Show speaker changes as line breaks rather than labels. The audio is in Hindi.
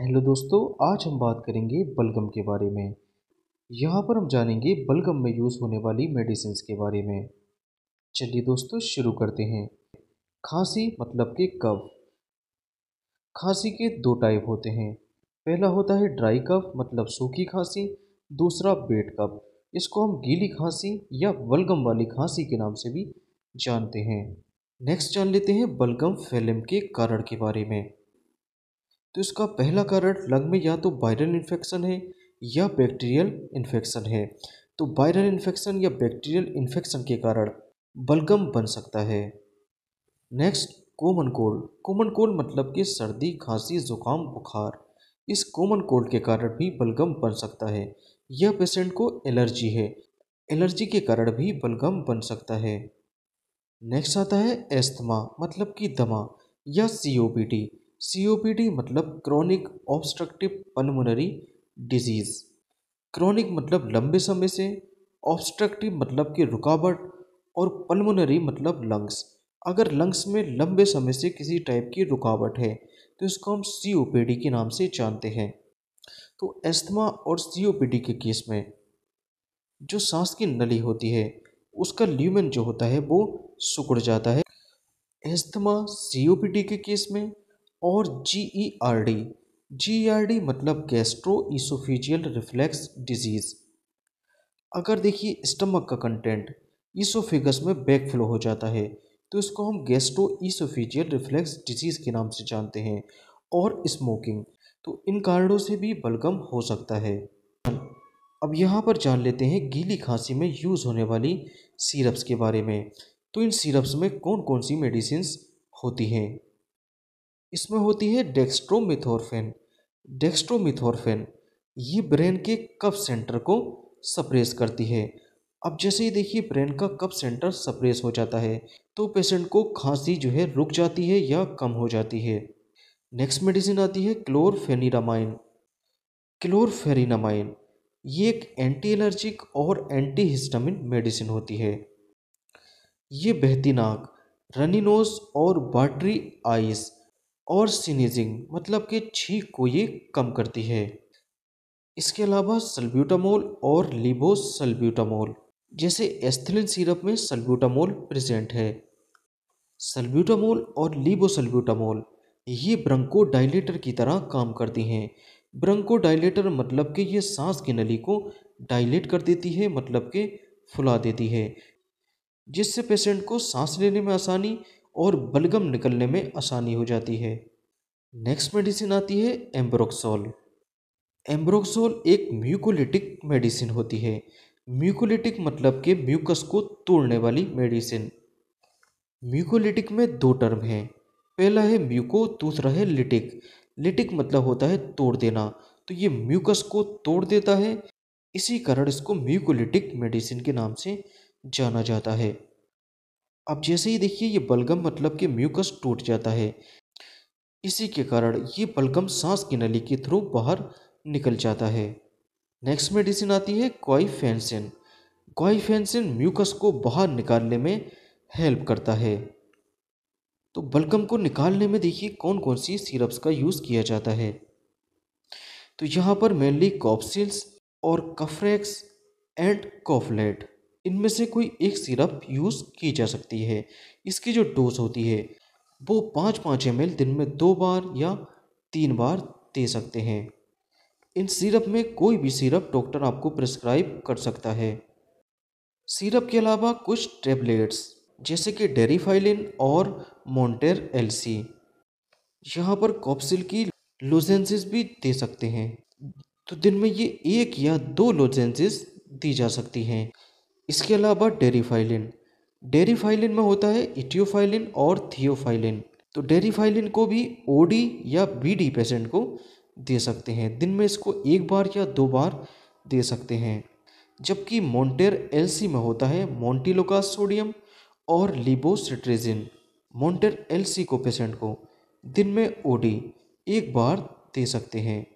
हेलो दोस्तों आज हम बात करेंगे बलगम के बारे में यहाँ पर हम जानेंगे बलगम में यूज़ होने वाली मेडिसिन के बारे में चलिए दोस्तों शुरू करते हैं खांसी मतलब कि कफ खांसी के दो टाइप होते हैं पहला होता है ड्राई कफ मतलब सूखी खांसी दूसरा बेट कफ इसको हम गीली खांसी या बलगम वाली खांसी के नाम से भी जानते हैं नेक्स्ट जान लेते हैं बलगम फैलम के कारण के बारे में तो इसका पहला कारण लंग में या तो वायरल इन्फेक्शन है या बैक्टीरियल इन्फेक्शन है तो वायरल इन्फेक्शन या बैक्टीरियल इन्फेक्शन के कारण बलगम बन सकता है next common cold common cold मतलब कि सर्दी खांसी जुकाम बुखार इस कॉमन कोल्ड के कारण भी बलगम बन सकता है यह पेशेंट को एलर्जी है एलर्जी के कारण भी बलगम बन सकता है नेक्स्ट आता है एस्थमा मतलब कि दमा या सी सी मतलब chronic obstructive pulmonary disease chronic मतलब लंबे समय से ऑब्स्ट्रक्टिव मतलब कि रुकावट और पल्मोनरी मतलब लंग्स अगर लंग्स में लंबे समय से किसी टाइप की रुकावट है तो इसको हम सी के नाम से जानते हैं तो एस्थमा और सी के केस में जो सांस की नली होती है उसका ल्यूमन जो होता है वो सुकड़ जाता है एस्थमा सी के केस में और G E R D G R D मतलब गैस्ट्रो ईसोफिजियल रिफ्लेक्स डिजीज़ अगर देखिए स्टमक का कंटेंट ईसोफिगस में बैक फ्लो हो जाता है तो इसको हम गैस्ट्रो ईसोफिजियल रिफ्लेक्स डिजीज़ के नाम से जानते हैं और स्मोकिंग तो इन कारणों से भी बलगम हो सकता है अब यहाँ पर जान लेते हैं गीली खांसी में यूज़ होने वाली सीरप्स के बारे में तो इन सीरप्स में कौन कौन सी मेडिसिन होती हैं इसमें होती है डेक्स्ट्रोमिथोरफेन डेक्स्ट्रोमिथोरफेन ये ब्रेन के कप सेंटर को सप्रेस करती है अब जैसे ही देखिए ब्रेन का कप सेंटर सप्रेस हो जाता है तो पेशेंट को खांसी जो है रुक जाती है या कम हो जाती है नेक्स्ट मेडिसिन आती है क्लोरफेनिरामाइन क्लोरफेरिनामाइन ये एक एंटी एलर्जिक और एंटी हिस्टामिन मेडिसिन होती है ये बहती नाक रनिनोस और बाटरी आइस और सीनेजिंग मतलब कि छींक को ये कम करती है इसके अलावा सल्ब्यूटामोल और लिबोसल्ब्यूटामोल जैसे एस्थिलिन सिरप में सल्ब्यूटामोल प्रेजेंट है सल्ब्यूटामोल और लिबोसल्ब्यूटामोल ये ब्रंको डायलेटर की तरह काम करती हैं ब्रंको डायलेटर मतलब कि ये सांस की नली को डायलेट कर देती है मतलब कि फुला देती है जिससे पेशेंट को सांस लेने में आसानी और बलगम निकलने में आसानी हो जाती है नेक्स्ट मेडिसिन आती है एम्ब्रोक्सोल एम्ब्रोक्सोल एक म्यूकोलिटिक मेडिसिन होती है म्यूकोलिटिक मतलब के म्यूकस को तोड़ने वाली मेडिसिन म्यूकोलिटिक में दो टर्म हैं पहला है म्यूको दूसरा है लिटिक लिटिक मतलब होता है तोड़ देना तो ये म्यूकस को तोड़ देता है इसी कारण इसको म्यूकोलिटिक मेडिसिन के नाम से जाना जाता है अब जैसे ही देखिए ये बलगम मतलब कि म्यूकस टूट जाता है इसी के कारण ये बलगम सांस की नली के थ्रू बाहर निकल जाता है नेक्स्ट मेडिसिन आती है कॉइफेंसिन कॉइफेंसिन म्यूकस को बाहर निकालने में हेल्प करता है तो बलगम को निकालने में देखिए कौन कौन सी सिरप्स का यूज़ किया जाता है तो यहाँ पर मेनली कॉप्सिल्स और कफ्रेक्स एंड कॉफलेट इनमें से कोई एक सिरप यूज़ की जा सकती है इसकी जो डोज होती है वो पाँच पाँच एम दिन में दो बार या तीन बार दे सकते हैं इन सिरप में कोई भी सिरप डॉक्टर आपको प्रिस्क्राइब कर सकता है सिरप के अलावा कुछ टेबलेट्स जैसे कि डेरीफाइलिन और मोन्टेर एलसी यहाँ पर कॉप्सिल की लोजेंसिस भी दे सकते हैं तो दिन में ये एक या दो लोजेंसिस दी जा सकती हैं इसके अलावा डेरीफाइलिन डेरीफाइलिन में होता है इटियोफाइलिन और थियोफाइलिन तो डेरीफाइलिन को भी ओडी या बीडी पेशेंट को दे सकते हैं दिन में इसको एक बार या दो बार दे सकते हैं जबकि मोंटेर एलसी में होता है मोन्टिलोकास सोडियम और लिबोसिट्रेजिन मोंटेर एलसी को पेशेंट को दिन में ओडी एक बार दे सकते हैं